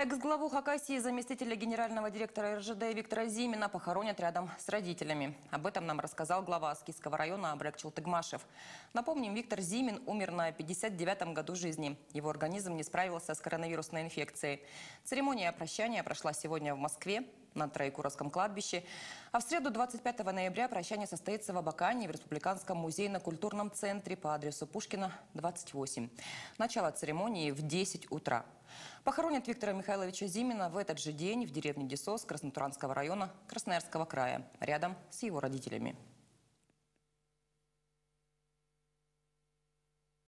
Экс-главу Хакасии заместителя генерального директора РЖД Виктора Зимина похоронят рядом с родителями. Об этом нам рассказал глава Аскийского района Абрек Челтыгмашев. Напомним, Виктор Зимин умер на 59-м году жизни. Его организм не справился с коронавирусной инфекцией. Церемония прощания прошла сегодня в Москве на Троекуровском кладбище. А в среду 25 ноября прощание состоится в Абакане в Республиканском музейно-культурном центре по адресу Пушкина, 28. Начало церемонии в 10 утра. Похоронят Виктора Михайловича Зимина в этот же день в деревне Десос Краснотуранского района Красноярского края, рядом с его родителями.